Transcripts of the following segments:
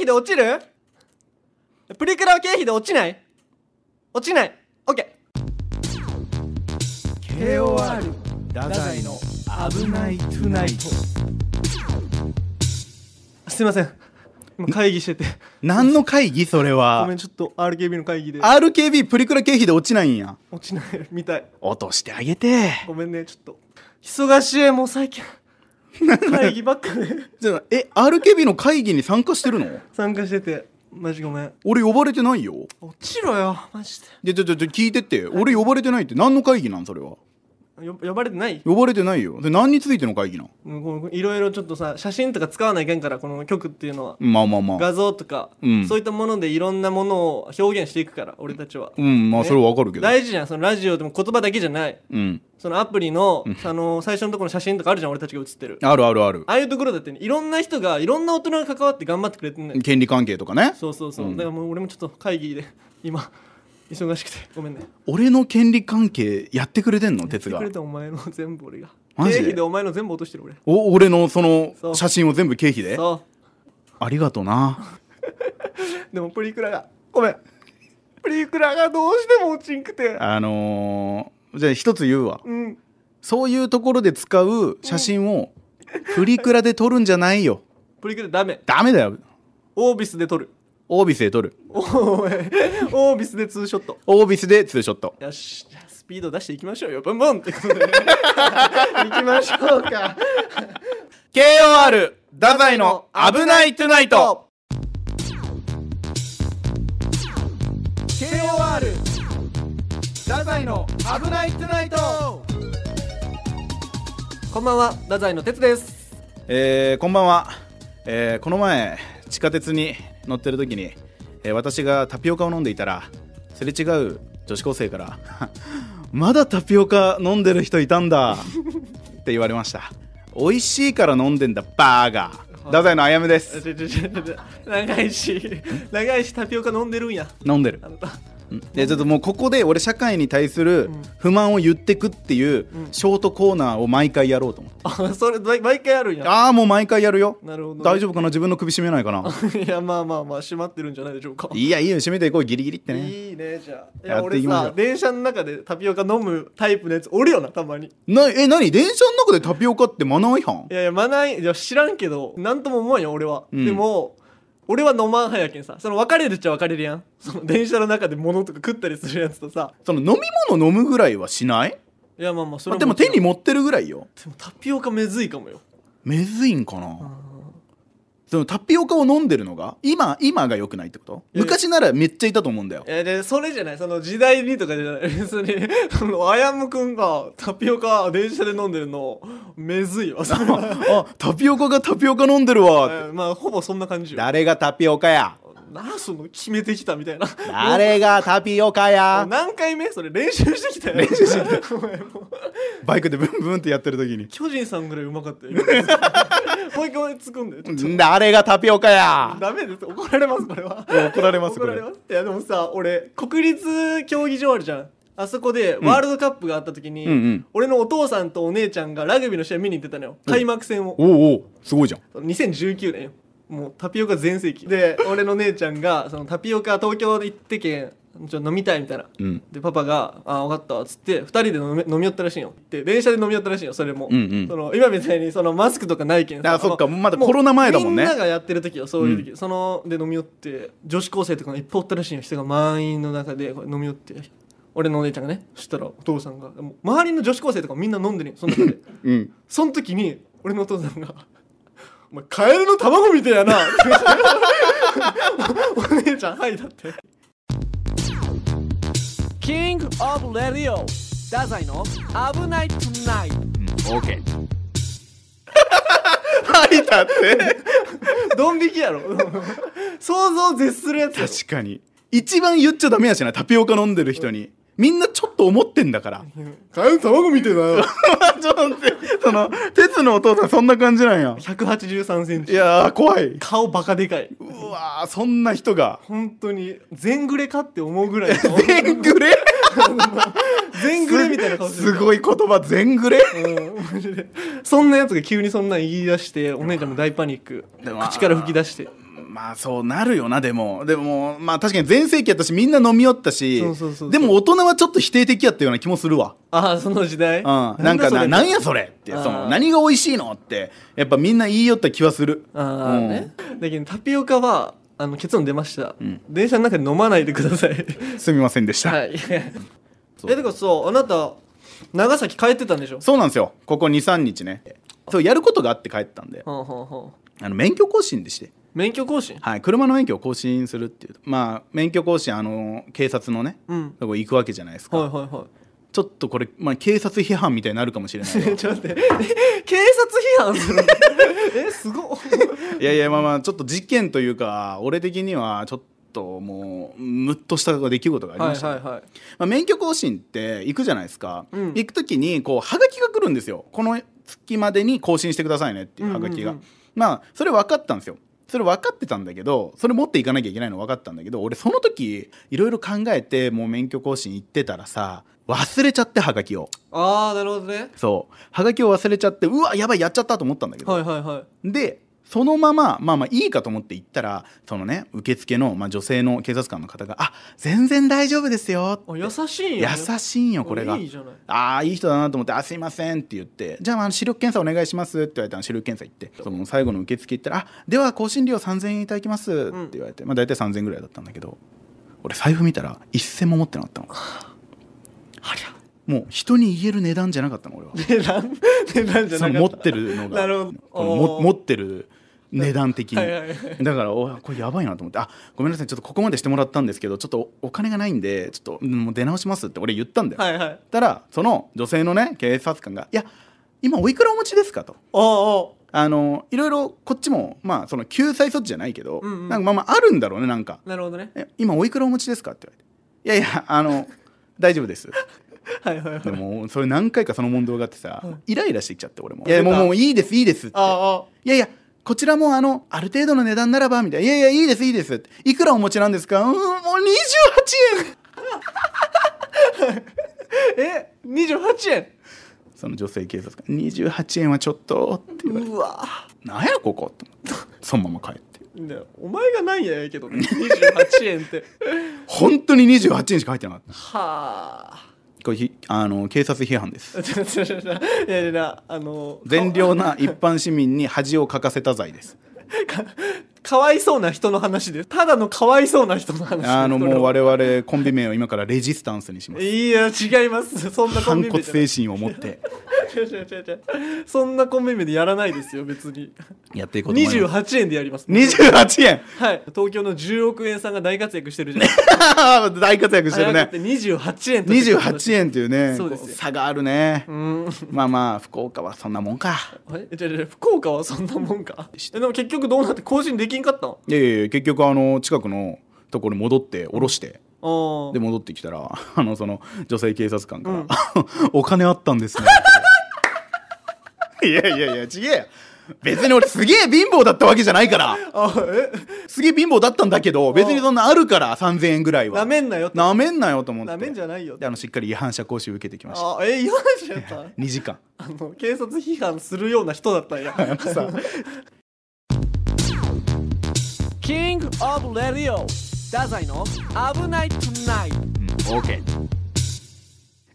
費で落ちるプリクラは経費で落ちない落ちない !OK! KOR 太宰の危ないトゥナイトすいません会議してて何の会議それはごめんちょっと RKB の会議で RKB プリクラ経費で落ちないんや落ちないみたい落としてあげてごめんねちょっと忙しいもう最近 会議ばっかでじゃあえ RKB の会議に参加してるの参加しててマジごめん俺呼ばれてないよ落ちろよマジでででで聞いてって、俺呼ばれてないって何の会議なんそれは呼ばれてない呼ばれてないよで何についての会議なんいろいろちょっとさ写真とか使わないけんからこの曲っていうのはまあまあまあ画像とか、うんそういったものでいろんなものを表現していくから俺たちは、うんまあそれはわかるけど、大事じゃんそのラジオでも言葉だけじゃないうんそのアプリの,、あの最初のところの写真とかあるじゃん俺たちが写ってるあるあるあるああいうところだってね、いろんな人がいろんな大人が関わって頑張ってくれてんね権利関係とかねそうそうそう、だからもう俺もちょっと会議で今忙しくてごめんね俺の権利関係やってくれてんの哲がやってくれお前の全部俺が経費でお前の全部落としてる俺お俺のその写真を全部経費でそありがとな でもプリクラがごめんプリクラがどうしても落ちんくてあのーじゃあ一つ言うわうんそういうところで使う写真をプリクラで撮るんじゃないよプリクラダメダメだよオービスで撮るオービスで撮るオービスでツーショットオービスでツーショットよしじゃスピード出していきましょうよブンブンってことでいきましょうか KOR 太宰の「危ないトゥナイト」KOR 太宰の「危ないトゥナイト」こんばんは太宰の哲ですえー、こんばんは、えー、この前地下鉄に乗ってる時に、えー、私がタピオカを飲んでいたらすれ違う女子高生から「まだタピオカ飲んでる人いたんだって言われました美味しいから飲んでんだバーガー太宰のあやめです長いし長いしタピオカ飲んでるんや飲んでるちょっともうここで俺社会に対する不満を言ってくっていうショートコーナーを毎回やろうと思って、あそれ毎回やるんやああもう毎回やるよなるほど、ね、大丈夫かな自分の首絞めないかな いやまあまあまあ締まってるんじゃないでしょうかいやいいよ締めていこうギリギリってねいいねじゃあいや俺さ電車の中でタピオカ飲むタイプのやつおるよなたまになえ何電車の中でタピオカってマナー違反いやいやマナーいや知らんけど何とも思わんよ俺は、うん、でも俺は飲まんはやけんさその別れるっちゃ別れるやんその電車の中で物とか食ったりするやつとさその飲み物飲むぐらいはしないいやまあまあそれまあでも手に持ってるぐらいよでもタピオカめずいかもよめずいんかな、うんそのタピオカを飲んでるのが今今が良くないってこと昔ならめっちゃいたと思うんだよえでそれじゃないその時代にとかじゃない別に のあやむくんがタピオカ電車で飲んでるのめずいわ あタピオカがタピオカ飲んでるわまあほぼそんな感じ誰がタピオカやなあその決めてきたみたいな誰がタピオカや 何回目それ練習してきたよ練習してきたバイクでブンブンってやってる時に巨人さんぐらいうまかったよ もう一回突くんだよ。誰がタピオカやダメです怒られますこれは怒られますこれいやでもさ俺国立競技場あるじゃんあそこでワールドカップがあった時に、うんうんうん、俺のお父さんとお姉ちゃんがラグビーの試合見に行ってたのよ開幕戦をおおおすごいじゃん2019年もうタピオカ全盛期で俺の姉ちゃんがそのタピオカ東京で行ってけんちょ飲みたいみたいな、うん、でパパが「あ分かった」っつって2人で飲み飲み寄ったらしいよで電車で飲み寄ったらしいよそれも、うんうん、その今みたいにそのマスクとかないけんあそっかまだコロナ前だもんねみんながやってる時はそういう時、うん、そので飲み寄って女子高生とかがいっぱいおったらしいよ人が満員の中で飲み寄って俺のお姉ちゃんがねそしたらお父さんが周りの女子高生とかみんな飲んでるよその中で、うん、その時に俺のお父さんが「お前カエルの卵みたいやな」お姉ちゃん「はい」だって。キング・オブ・レディオダザイの「危ない・トゥナイト」オーケー入ったって ドン引きやろ 想像絶するやつや確かに一番言っちゃダメやしないタピオカ飲んでる人にみんなちょっと思ってんだからカエル卵見てな ちょっと待ってその、鉄のお父さんそんな感じなんや。183センチ。いやー、怖い。顔バカでかい。うわー、そんな人が。本当に、全グレかって思うぐらい。全グレ 全グレみたいな顔してすごい言葉、全グレうん、そんなやつが急にそんなん言い出して、お姉ちゃんも大パニック。口から吹き出して。まあそうなるよなでもでもまあ確かに全盛期やったしみんな飲み寄ったしでも大人はちょっと否定的やったような気もするわああその時代、うん、なんかななんやそれってその何が美味しいのってやっぱみんな言い寄った気はするああ、ねだけどタピオカはあの結論出ました、電車の中で飲まないでくださいすみませんでした、はい、えだからそうあなた長崎帰ってたんでしょそうなんですよここ23日ねそうやることがあって帰ったんであの免許更新でして免許更新はい車の免許を更新するっていうまあ免許更新あの警察のね、うん、とこ行くわけじゃないですかはいはいはいちょっとこれ、まあ、警察批判みたいになるかもしれないちょっと待って 警察批判する えすごいやいやまあまあちょっと事件というか俺的にはちょっともうムッとした出来事がありました、ね、はいはいはい、まあ、免許更新って行くじゃないですか、うん、行く時にこうはがきが来るんですよこの月までに更新してくださいねっていうはがきが、うんうんうん、まあそれ分かったんですよそれ分かってたんだけどそれ持っていかなきゃいけないの分かったんだけど俺その時いろいろ考えてもう免許更新行ってたらさ忘れちゃってはがきをああなるほどねそうはがきを忘れちゃってうわやばいやっちゃったと思ったんだけど、はいはいはい、でそのまままあまあいいかと思って行ったらそのね受付の、まあ、女性の警察官の方が「あ全然大丈夫ですよ」優しいよ優しいよこれがああいい人だなと思って「あすいません」って言って「じゃああの視力検査お願いします」って言われたら視力検査行ってその最後の受付行ったら「あでは更新料3,000円いただきます」って言われて、うん、まあ大体3,000円ぐらいだったんだけど俺財布見たら1,000も持ってなかったの。ありゃもう人に言える値段じゃなかったの俺は値段じゃなかったその持ってるのがなるほど持ってる値段的に、だからおこれやばいなと思って「あごめんなさいちょっとここまでしてもらったんですけどちょっとお金がないんでちょっともう出直します」って俺言ったんだよ、はいはい、たらその女性のね警察官が「いや今おいくらお持ちですか?」と。おおあのいろいろこっちも、まあ、その救済措置じゃないけど、なんかまあまああるんだろうねなんかなるほどね今おいくらお持ちですかって言われて「いやいやあの大丈夫です」はいはいでもそれ何回かその問答があってさ、イライラしてきちゃって俺も「いやもうもういいですいいです」って「いやいやこちらもあの、ある程度の値段ならば、みたいな。いやいや、いいです、いいです。いくらお持ちなんですかうん、もう28円 え、28円その女性警察官、28円はちょっと、って言われうわなんやここ、と思って。そのまま帰って。お前がなんややけどね、28円って。本当に28円しか入ってなかった。はあ。これひあの警察批判です いやいやあの善良な一般市民に恥をかかせた罪です かわいそうな人の話です。ただのかわいそうな人の話あの、もう我々コンビ名を今からレジスタンスにします。いや、違います。そんなコンビ名。反骨精神を持って。違う違う違う違う。そんなコンビ名でやらないですよ、別に。やっていこうと28円でやります。28円はい。東京の10億円さんが大活躍してるじゃないですか。大活躍してるね。28円28円というね、そうです差があるね。うん。まあまあ、福岡はそんなもんか。え、違う違う、福岡はそんなもんか。でも結局どうなって更新でききんかったいやいや結局あの近くのところに戻って下ろしてで戻ってきたら あのその女性警察官から、うん、お金あったんですね」いやいやいやちげえ別に俺すげえ貧乏だったわけじゃないからすげえ貧乏だったんだけど別にそんなあるから3000円ぐらいはなめんなよなめんなよと思ってなめんじゃないよであのしっかり違反者講習受けてきましたあえ違反者やった2時間あの警察批判するような人だったんやさオブレディオダザイの危ないトゥナイトオーケー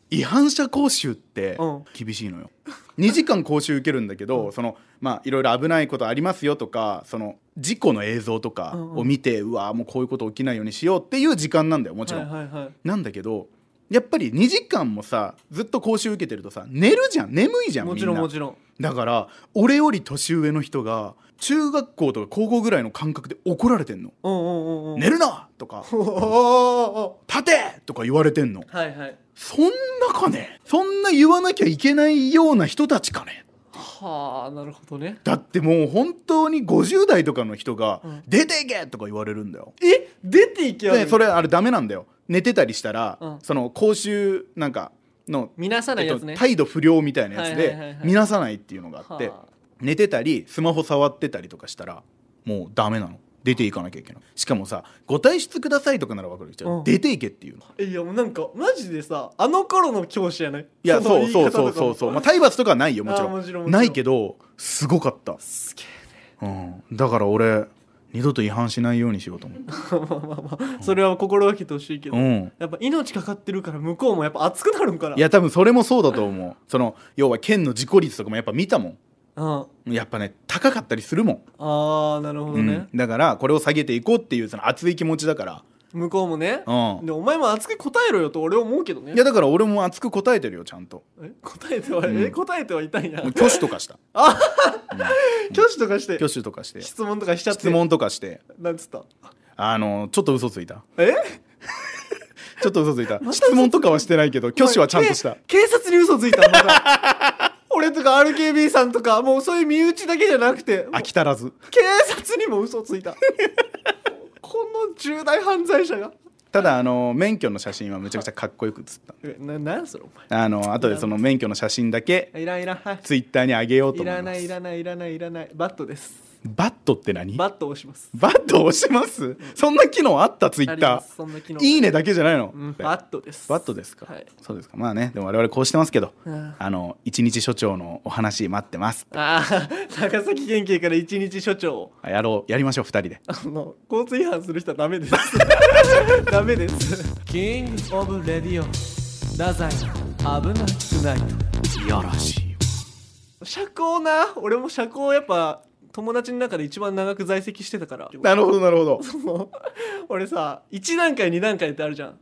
違反者講習って厳しいのよ、2時間講習受けるんだけど、そのまあいろいろ危ないことありますよとかその事故の映像とかを見て、うわもうこういうこと起きないようにしようっていう時間なんだよもちろん、はいはいはいなんだけどやっぱり2時間もさずっと講習受けてるとさ寝るじゃん眠いじゃんもちろんもちろんだから俺より年上の人が中学校とか高校ぐらいの感覚で怒られてんの「おうおうおう寝るな!」とか「立て!」とか言われてんの、はいはい、そんなかねそんな言わなきゃいけないような人たちかねはあなるほどねだってもう本当に50代とかの人が「出ていけ!」とか言われるんだよ、え出ていけそれあれダメなんだよ寝てたりしたら、うんその講習なんかの、見なさないやつえっと態度不良みたいなやつで見なさないっていうのがあってはあ寝てたりスマホ触ってたりとかしたらもうダメなの出ていかなきゃいけないしかもさご退出くださいとかなら分かるけど、うん出ていけっていうのいやもうなんかマジでさあの頃の教師やないいやそうそうそうそうまあ、体罰とかはないよもちろんちろんもちろんないけどすごかった、すげえうん、だから俺二度と違反しないようにしようと思うまあまあまあ、それは心がけてほしいけど、うん、やっぱ命かかってるから向こうもやっぱ熱くなるんかないや多分それもそうだと思うその要は県の事故率とかもやっぱ見たもんああやっぱね高かったりするもんああなるほどね、うん、だからこれを下げていこうっていうその熱い気持ちだから向こうもね、うん、でお前も熱く答えろよと俺思うけどねいやだから俺も熱く答えてるよちゃんとえ答えては、うん、え答えてはいたんや挙手とかした あ、挙手とかして挙手とかして質問とかしちゃって質問とかしてなんつったあのちょっと嘘ついたえ ちょっと嘘ついた、ま、質問とかはしてないけど挙手はちゃんとした警察に嘘ついたまだ 俺とか RKB さんとかもうそういう身内だけじゃなくて飽き足らず警察にも嘘ついたこの重大犯罪者がただあの免許の写真はめちゃくちゃかっこよく写ったえななんそれお前あの後でその免許の写真だけいらんいらんはいツイッターにあげようとい思いらないいらないいらないいらないバットですバットって何バット押しますバット押しますそんな機能あったツイッターいいねだけじゃないの、うん、バットですバットですか、はい、そうですかまあねでも我々こうしてますけどあの一日所長のお話待ってますああ高崎県警から一日所長やろうやりましょう二人であの交通違反する人はダメです ダメですキングオブレディオ太宰危なくないよろしい社交な俺も社交やっぱ友達の中で一番長く在籍してたからなるほどなるほど 俺さ1段階2段階ってあるじゃん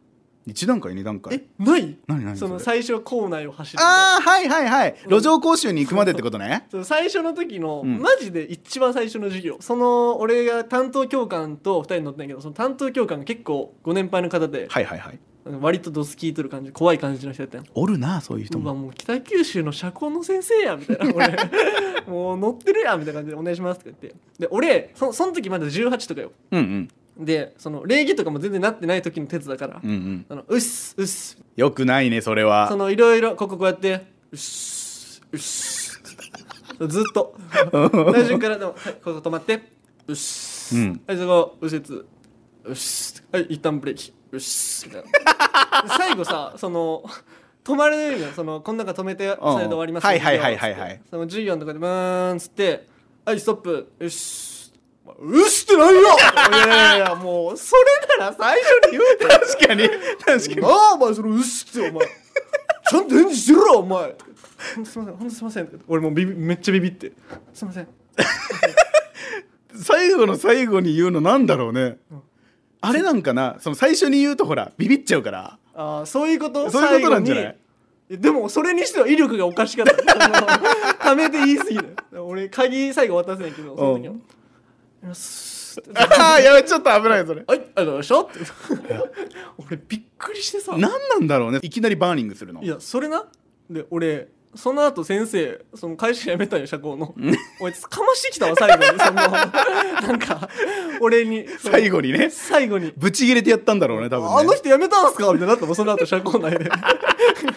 1段階2段階えない何何その最初校内を走るああはいはいはい、うん、路上講習に行くまでってことね その最初の時の、うん、マジで一番最初の授業その俺が担当教官と2人乗ってんだけどその担当教官が結構ご年配の方ではいはいはい割とドス聞いとる感じ怖い感じの人やったやおるなそういう人うもう北九州の社交の先生やみたいな 俺もう乗ってるやんみたいな感じで「お願いします」とか言ってで俺そその時まだ18とかようんでその礼儀とかも全然なってない時の鉄だから「うんうんうんっすうっす」よくないねそれはそのいろいろこここうやって「うっすうっす」ずっと大丈夫からでも、はい、ここ止まって「うっす」うんはいそこ右折「うっす」はい一旦ブレーキよしみたいな最後さその止まれないじそのこん中止めてサイド終わりますはいはいはいはいはいその14とかでブーンっつって「はいストップよし」うっしってないよいやいやいやもうそれなら最初に言うて確かに確かになあお前そのうっしってお前ちゃんと返事しろお前ほんすいませんほんすいません俺もうビビめっちゃビビって すいません 最後の最後に言うのなんだろうね、うんあれなんかなその最初に言うとほらビビっちゃうからああそういうことそういうことなんじゃないでもそれにしては威力がおかしかった ためて言い過ぎる俺鍵最後渡せないけどその時は、う ん、ああやべちょっと危ないそれはいありがとうございましたって 俺びっくりしてさ何なんだろうねいきなりバーニングするのいやそれなで俺その後先生その会社辞めたんよ社交のおいつかましてきたわ最後に そのなんか俺に最後にね最後にぶち切れてやったんだろうね多分ねあの人辞めたんすかみたいになったん、その後社交内で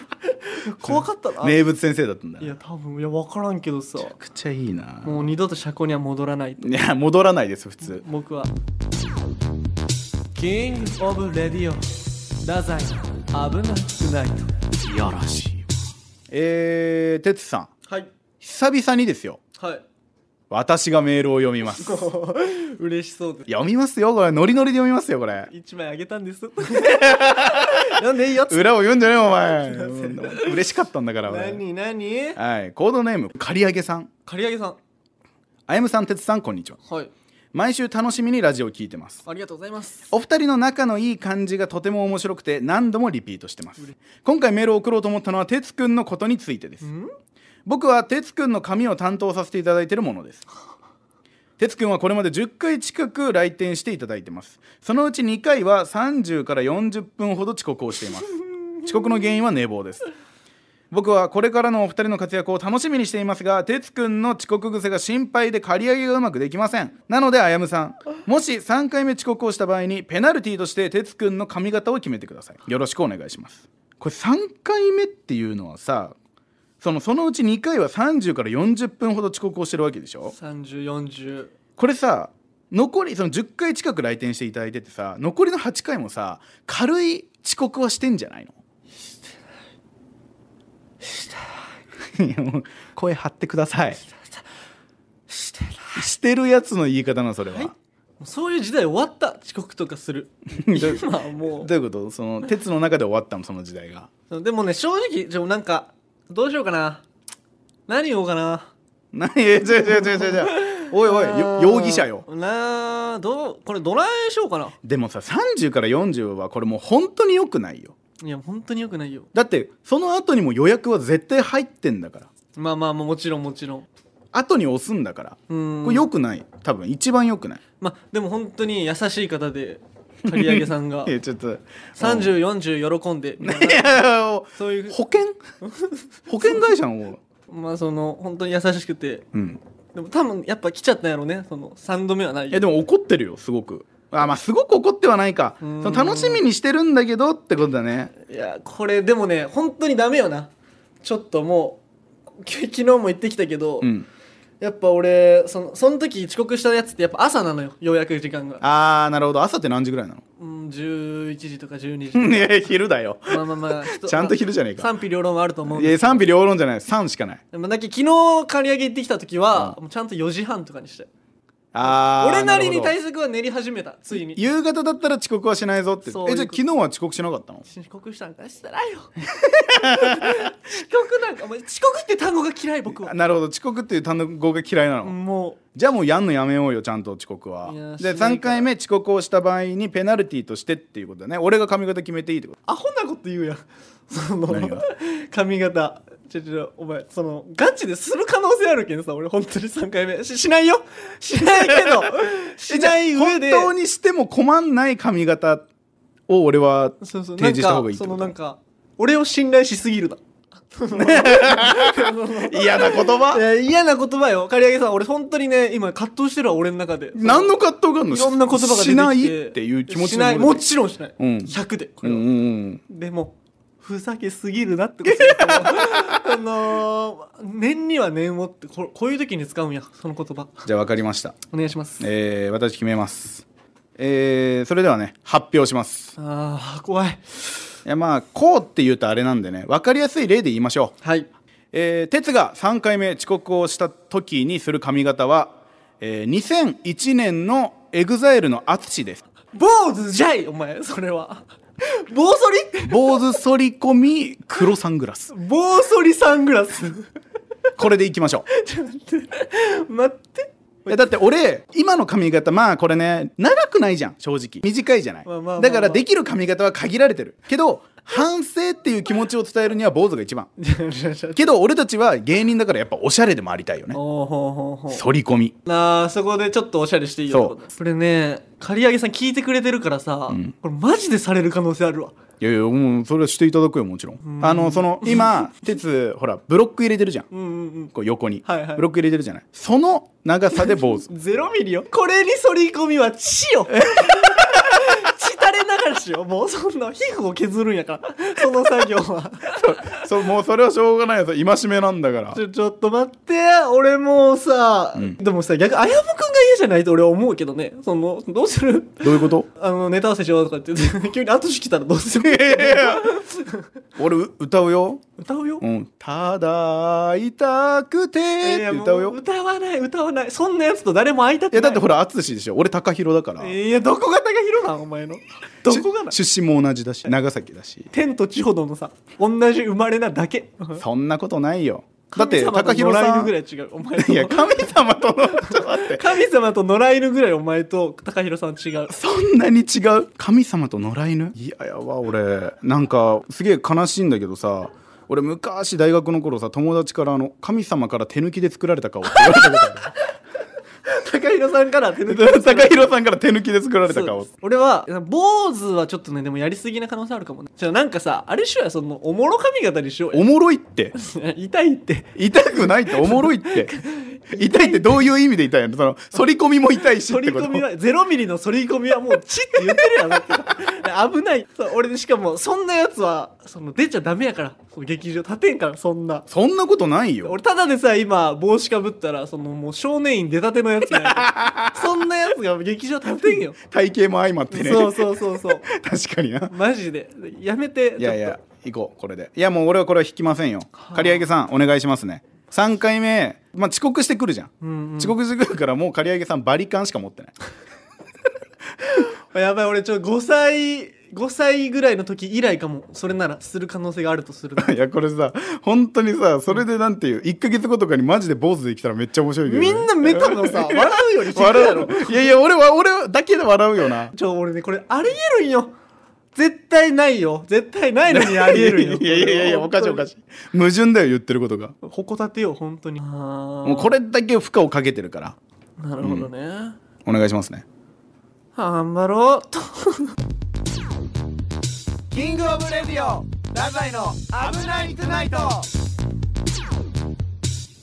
怖かったな名物先生だったんだいや多分いや分からんけどさめちゃくちゃいいなもう二度と社交には戻らないいや戻らないです普通僕はキングオブレディオ太宰危なくないよろしいえー、哲さん。はい。久々にですよ。はい。私がメールを読みます。嬉しそうです。読みますよ、これ。ノリノリで読みますよ、これ。一枚あげたんです。読んでいいよ裏を読んじゃねえ、お前。嬉しかったんだから、俺。何、何はい。コードネーム、刈り上げさん。刈り上げさん。あやむさん、哲さん、こんにちは。はい。毎週楽しみにラジオを聞いてますありがとうございますお二人の仲のいい感じがとても面白くて何度もリピートしてます今回メールを送ろうと思ったのは哲くんのことについてです僕は哲くんの髪を担当させていただいているものです哲くんはこれまで10回近く来店していただいてますそのうち2回は30から40分ほど遅刻をしています遅刻の原因は寝坊です僕はこれからのお二人の活躍を楽しみにしていますが哲くんの遅刻癖が心配で刈り上げがうまくできませんなのであやむさんもし3回目遅刻をした場合にペナルティーとして哲くんの髪型を決めてくださいよろしくお願いしますこれ3回目っていうのはさそのそのうち2回は30から40分ほど遅刻をしてるわけでしょ3040これさ残りその10回近く来店していただいててさ残りの8回もさ軽い遅刻はしてんじゃないのしたい声張ってくださいしてないしてるやつの言い方なそれは、はい、そういう時代終わった遅刻とかする今もうどういうことその鉄の中で終わったのその時代がでもね正直でもなんかどうしようかな何言おうかな何 え違う違う違う違うおいおい 容疑者よなあどうこれどないしようかなでもさ30から40はこれもう本当によくないよいや本当によくないよだってその後にも予約は絶対入ってんだからまあまあもちろんもちろん後に押すんだからうんこれよくない多分一番よくないまあでも本当に優しい方で刈り上げさんが いやちょっと3040喜んでいやそういう保険 保険会社のまあその本当に優しくてうんでも多分やっぱ来ちゃったんやろねその3度目はないいやでも怒ってるよすごくあまあすごく怒ってはないかその楽しみにしてるんだけどってことだねいやこれでもね本当にダメよなちょっともう昨日も言ってきたけど、うん、やっぱ俺そのその時遅刻したやつってやっぱ朝なのよようやく時間がああなるほど朝って何時ぐらいなのうん11時とか12時 いや昼だよまあまあまあ ちゃんと昼じゃねえか賛否両論はあると思ういや賛否両論じゃない3しかないでもだけ昨日刈り上げ行ってきた時は、うん、もうちゃんと4時半とかにしてあ俺なりに対策は練り始めたついに夕方だったら遅刻はしないぞってえじゃあ昨日は遅刻しなかったの遅刻したんかしたらよ 遅刻なんかお前遅刻って単語が嫌い僕はなるほど遅刻っていう単語が嫌いなのもうじゃあもうやんのやめようよちゃんと遅刻はで3回目遅刻をした場合にペナルティーとしてっていうことだね俺が髪型決めていいってことアホなこと言うやんその髪型ちょちょお前そのガチでする可能性あるけんさ俺本当に3回目ししないよしないけど しない上で本当にしても困んない髪型を俺は提示した方がいいそのなんか俺を信頼しすぎるだ 嫌な言葉嫌な言葉よ刈り上げさん俺本当にね今葛藤してるわ俺の中で何の葛藤があるのいろんな言葉が出てきてしないっていう気持ちしないもちろんしない、うん、100でこれは、うんうんうん、でもふざけすぎるなってこと 念には念をってここういう時に使うんやその言葉じゃあ分かりましたお願いしますえー、私決めますえー、それではね発表しますあー怖いいやまあこうって言うとあれなんでね分かりやすい例で言いましょうはいえー、哲が3回目遅刻をした時にする髪型は、えー、2001年のエグザイルの淳です坊主じゃいお前それは坊剃り坊主剃り込み黒サングラス坊剃りサングラスこれでいきましょうちょっと待っていやだって俺今の髪型まあこれね長くないじゃん正直短いじゃない、まあまあまあまあだからできる髪型は限られてるけど反省っていう気持ちを伝えるには坊主が一番 けど俺たちは芸人だからやっぱおしゃれでもありたいよね反り込みああそこでちょっとおしゃれしていいよこれね刈り上げさん聞いてくれてるからさ、うん、これマジでされる可能性あるわいやいやもうそれはしていただくよもちろんあのその 今鉄ほらブロック入れてるじゃんうんうんうん、こう横に、はいはい、ブロック入れてるじゃないその長さで坊主 ゼロミリよこれに反り込みは血よしようもうそんな皮膚を削るんやからその作業は そうもうそれはしょうがないやつ戒めなんだからちょちょっと待って俺もうさ、うんでもさ逆あやむくんが嫌じゃないと俺は思うけどねそのどうするどういうことあのネタ合わせしようとかって言って 急に後し来たらどうする俺う歌うよ、歌うよ、うん、ただ会いたくて歌うよ歌わない歌わないそんなやつと誰も会いたくないいやだってほら淳でしょ俺高弘だからいやどこが高弘なんお前のどこがな出身も同じだし長崎だし天と地ほどのさ同じ生まれなだけ そんなことないよだって高弘さんぐらい違うお前いや神様との 神様と野良犬ぐらいお前と高弘さん違うそんなに違う神様と野良犬いややば俺なんかすげえ悲しいんだけどさ俺昔大学の頃さ友達からあの神様から手抜きで作られた顔って言われたことある 高弘さんから手抜き 高弘さんから手抜きで作られた顔俺は坊主はちょっとねでもやりすぎな可能性あるかもねじゃなんかさあれしよやそのおもろ髪型にしようおもろいって 痛いって痛くないっておもろいって痛いってどういう意味で痛いのその反り込みも痛いし反り込みはゼロミリの反り込みはもうチッて言ってるやん危ない俺しかもそんなやつはその出ちゃダメやから劇場立てんからそんなそんなことないよ俺ただでさ今帽子かぶったらそのもう少年院出たてのややつ そんなやつが劇場立てんよ体型も相まってねそうそうそうそう 確かになマジでやめていやいや行こうこれでいやもう俺はこれは引きませんよ刈上げさんお願いしますね3回目、まあ、遅刻してくるじゃん、うんうん、遅刻してくるからもう刈上げさんバリカンしか持ってない やばい俺ちょっと5歳5歳ぐらいの時以来かもそれならする可能性があるとする いやこれさ本当にさそれでなんていう1か月後とかにマジで坊主できたらめっちゃ面白いけど、ね、みんな目からのさ 笑うより低いだろいやいや俺は俺だけで笑うよなちょ俺ねこれありえるんよ絶対ないよ絶対ないのにありえるよ いやいやいやおかしいおかしい矛盾だよ言ってることが矛立てよ本当にもうこれだけ負荷をかけてるからなるほどね、うん、お願いしますね頑張ろうとキングオブレディオラザイの危ないトゥナイト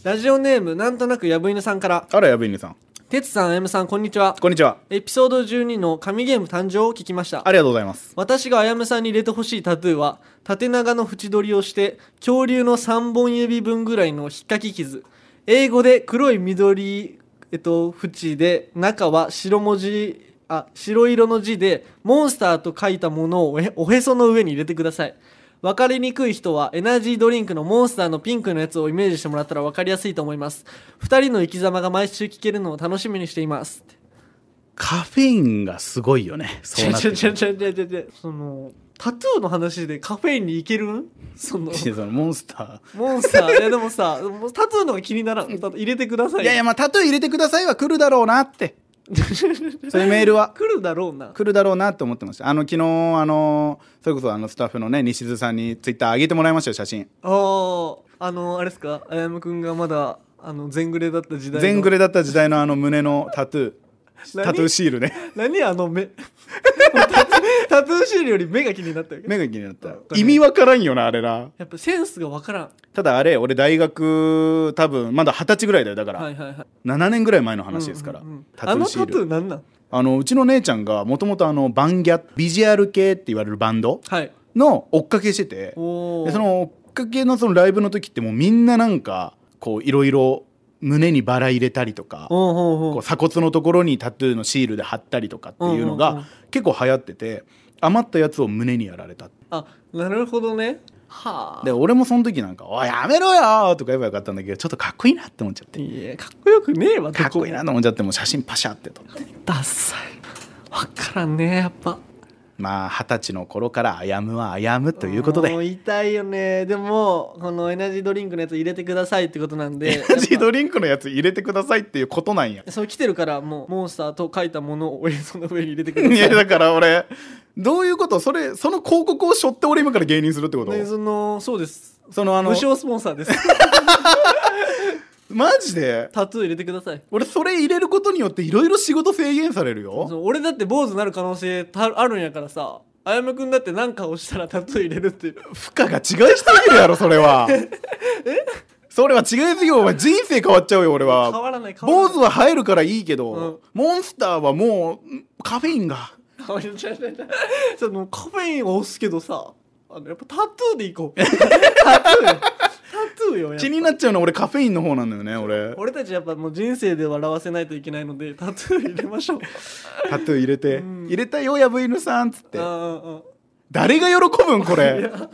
ラジオネームなんとなくやぶ犬さんからあらやぶ犬さんてつさんあやむさんこんにちはこんにちはエピソード12の神ゲーム誕生を聞きましたありがとうございます私があやむさんに入れてほしいタトゥーは縦長の縁取りをして恐竜の3本指分ぐらいの引っかき傷英語で黒い緑えっと、縁で中は白文字あ白色の字でモンスターと書いたものをおへその上に入れてください分かりにくい人はエナジードリンクのモンスターのピンクのやつをイメージしてもらったら分かりやすいと思います2人の生き様が毎週聞けるのを楽しみにしていますカフェインがすごいよねそうなってくるそのタトゥーの話でカフェインに行けるそのそのモンスターモンスターいやでもさタトゥーのが気にならん入れてくださいいやいやまあタトゥー入れてくださいは来るだろうなって そういうメールは来るだろうな来るだろうなと思ってましたあの昨日あのそれこそあのスタッフのね西津さんにツイッター上げてもらいましたよ写真あああのあれですかあやむくがまだあの全グレだった時代全グレだった時代のあの胸のタトゥー タトゥーシールね何あの目 タトゥ タトゥーシールより目が気になった目が気になった意味わからんよなあれなやっぱセンスがわからんただあれ俺大学多分まだ二十歳ぐらいだよだから、はいはいはい、7年ぐらい前の話ですから、うんうんうん、タトゥーシールあのタトゥーなんなんあのうちの姉ちゃんがもともとバンギャビジュアル系って言われるバンドの追っかけしてて、はい、その追っかけのそのライブの時ってもうみんななんかこういろいろ胸にバラ入れたりとか、こう鎖骨のところにタトゥーのシールで貼ったりとかっていうのが結構流行ってて余ったやつを胸にやられたあなるほどねはあ、で俺もその時なんか「おやめろよ!」とか言えばよかったんだけどちょっとかっこいいなって思っちゃっていやかっこよくねえわかっこいいなと思っちゃってもう写真パシャって撮ってダッサい分からんねやっぱまあ二十歳の頃から「あやむはあやむ」ということでもう痛いよねでもこのエナジードリンクのやつ入れてくださいってことなんでエナジードリンクのやつ入れてくださいっていうことなんや そう来てるからもうモンスターと書いたものを俺その上に入れてください いやだから俺どういうことそれその広告を背負って俺今から芸人するってこと、ね、そのそうですそのあの無償スポンサーです マジでタトゥー入れてください俺それ入れることによっていろいろ仕事制限されるよそう俺だって坊主になる可能性たあるんやからさあやむくんだって何かをしたらタトゥー入れるっていう負荷が違いすぎるやろそれは えそれは違いすぎよお前人生変わっちゃうよ俺は変わらないら坊ない主は入るからいいけど、うんモンスターはもうカフェインがそのカフェインは押すけどさあのやっぱタトゥーでいこう タトゥーうよ気になっちゃうのは俺カフェインの方なんだよね俺俺たちやっぱもう人生で笑わせないといけないので タトゥー入れましょうタトゥー入れて「うん入れたよやぶ犬さん」っつって誰が喜ぶんこれなんか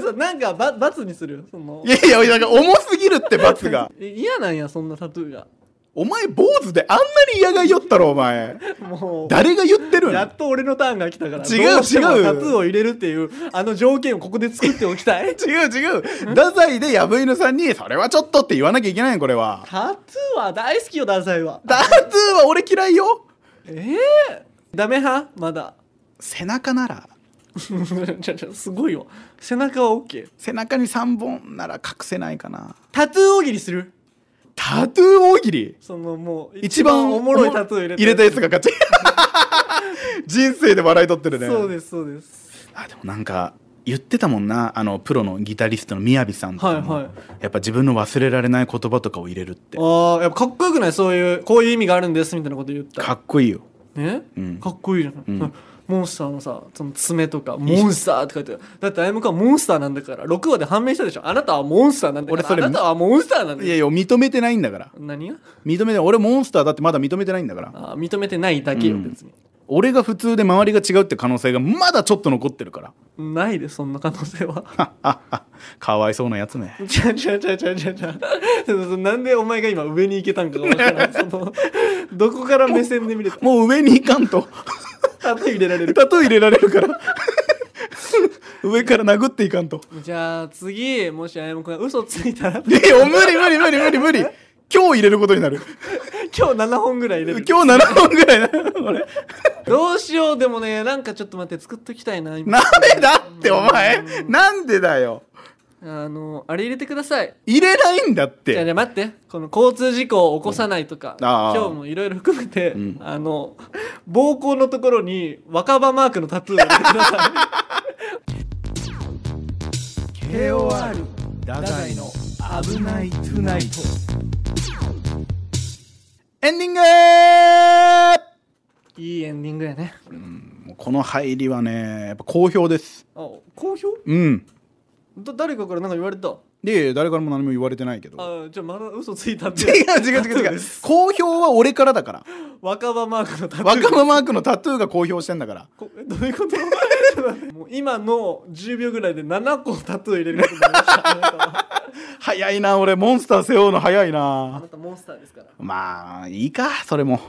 さなんかば罰にするそのいやいやなんか重すぎるって罰が 嫌なんやそんなタトゥーがお前坊主であんなに嫌がいよったろお前もう誰が言ってるんやっと俺のターンが来たから違う違うタトゥーを入れるっていうあの条件をここで作っておきたい 違う違う太宰で藪犬さんに「それはちょっと」って言わなきゃいけないこれはタトゥーは大好きよ太宰はタトゥーは俺嫌いよええー、ダメ派まだ背中なら すごいよ背中は OK 背中に3本なら隠せないかなタトゥー大喜利するタトゥー大喜利そのもう一番おもろいタトゥー入れ入れたやつが勝ち 人生で笑い取ってるねそうですそうですあでもなんか言ってたもんなあのプロのギタリストのみやびさんとかも、はいはい、やっぱ自分の忘れられない言葉とかを入れるってああやっぱかっこよくないそういうこういう意味があるんですみたいなこと言ったかっこいいよえ、うん、かっこいいじゃない、うんモンスターのさその爪とか「モンスター」って書いてあるだってあやむくんはモンスターなんだから6話で判明したでしょあなたはモンスターなんだから俺それあなたはモンスターなんだいやいや認めてないんだから何が認めて俺モンスターだってまだ認めてないんだからあ認めてないだけよ、うん別に俺が普通で周りが違うって可能性がまだちょっと残ってるからないでそんな可能性は かわいそうなやつねちゃちゃちゃちゃちゃちゃなんでお前が今上に行けたんかが分からんそのどこから目線で見れた もう上に行かんとたとえ入れられるたとえ入れられるから 上から殴っていかんとじゃあ次もしあやむくんが嘘ついたらいや無理無理無理無理無理今日入れることになる 今日7本ぐらい入れる今日7本ぐらいなこれどうしようでもねなんかちょっと待って作っときたいなダメだってお前なんでだよあのあれ入れてください入れないんだっじゃあね待ってこの交通事故を起こさないとかうん今日もいろいろ含めて、んあの暴行のところに若葉マークのタトゥーを入れてください KOR ダダイの危ないトゥナイトエンディングいいエンディングやねうん、この入りはねやっぱ好評ですあ、好評うんだ誰かから何か言われたで誰からも何も言われてないけどあじゃあまだ嘘ついたって違う違う違う違う公表は俺からだから若葉マークのタトゥー若葉マークのタトゥーが公表してんだからこどういうこともう今の10秒ぐらいで7個タトゥー入れることになりました 早いな俺モンスター背負うの早いなあなたモンスターですからまあいいかそれも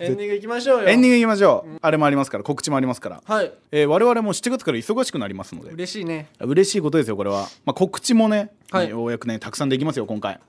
エンディングいきましょうよエンディングいきましょう、あれもありますから告知もありますから、はいえー、我々も7月から忙しくなりますので嬉しいね嬉しいことですよこれは、まあ、告知もね、はい、ようやくねたくさんできますよ今回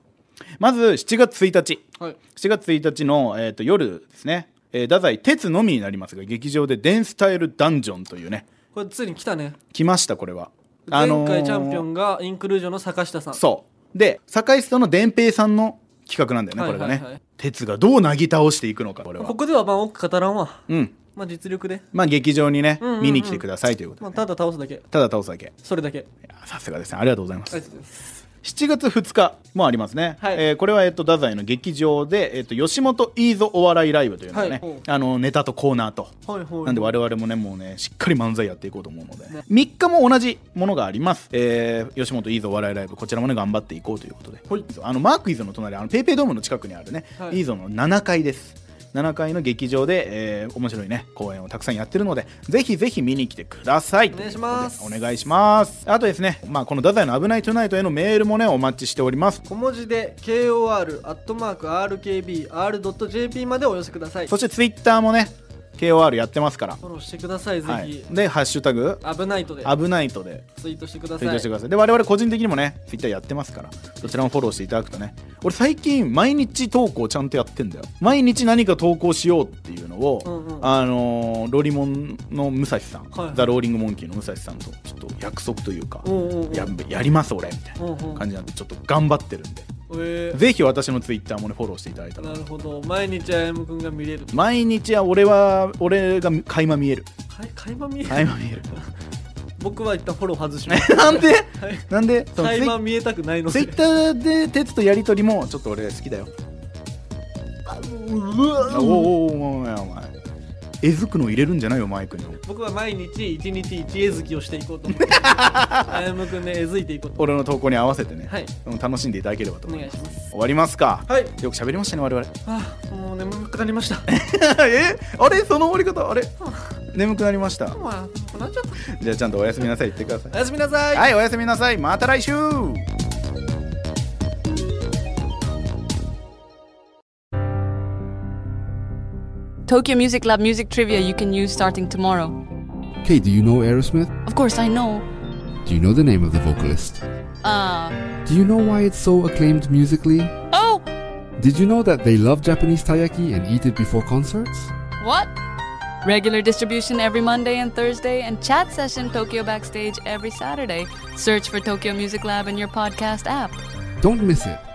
まず7月1日、はい、7月1日の、えーと、夜ですね、えー、太宰鉄のみになりますが劇場で「デンスタイルダンジョン」というねこれついに来たね来ましたこれは前回チャンピオンがインクルージョンの坂下さん、あのー、そうで坂下の伝平さんの企画なんだよね、これがね、鉄がどうなぎ倒していくのかこれはここではまあ多く語らんわうんまあ実力でまあ劇場にね、見に来てくださいということまあ、ただ倒すだけただ倒すだけそれだけいやさすがですねありがとうございますありがとうございます7月2日もありますね、はい、えー、これは、えっと、太宰の劇場で、えっと、吉本いいぞお笑いライブというのがね、はい、あのネタとコーナーと、はいはい、なんで我々もねもうねしっかり漫才やっていこうと思うので、ね、3日も同じものがあります、えー、吉本いいぞお笑いライブこちらもね頑張っていこうということで、はい、あのマークイズの隣あのペイペイドームの近くにあるね、はい、いいぞの7階です7階の劇場で、えー、面白いね公演をたくさんやってるのでぜひぜひ見に来てくださいお願いしますお願いしますあとですね、まあ、この太宰の「危ないトゥナイト」へのメールもねお待ちしております小文字で KOR アットマーク RKBR.jp までお寄せくださいそしてツイッターもね KOR やってますからフォローしてくださいぜひ、はい、で「ハッシュタグ危ないとで危ないとでツイートしてくださいツイートしてくださいで我々個人的にもねツイッターやってますからどちらもフォローしていただくとね俺最近毎日投稿ちゃんとやってんだよ毎日何か投稿しようっていうのを、うんうん、あのー、ロリモンの武蔵さん、はい、ザ・ローリング・モンキーの武蔵さんとちょっと約束というか、うんうん、ややります俺みたいな感じなんでちょっと頑張ってるんでえー、ぜひ私のツイッターもねフォローしていただいたらなるほど毎日あやむくんが見れる毎日は俺は俺が垣間見える垣間見える垣間見える僕は一旦フォロー外します なんで、はい、なんで垣間見えたくないのツイッターで鉄とやり取りもちょっと俺好きだよおおおおおおおおえずくの入れるんじゃないよマイクに僕は毎日一日一えずきをしていこうと思って あやむくんでえずいていこうと俺の投稿に合わせてね、はい、楽しんでいただければと思います終わりますか、はい、よく喋りましたね我々あもう眠なりましたえあれその終わり方あれ眠くなりましたじゃあちゃんとおやすみなさい言ってくださいおやすみなさいはいおやすみなさいまた来週東京 Music Lab music trivia you can use starting tomorrow. Kate, do you know Aerosmith? Of course, I know. Do you know the name of the vocalist? Uh. Do you know why it's so acclaimed musically? Oh! Did you know that they love Japanese taiyaki and eat it before concerts? What? Regular distribution every Monday and Thursday, and chat session Tokyo Backstage every Saturday. Search for Tokyo Music Lab in your podcast app. Don't miss it.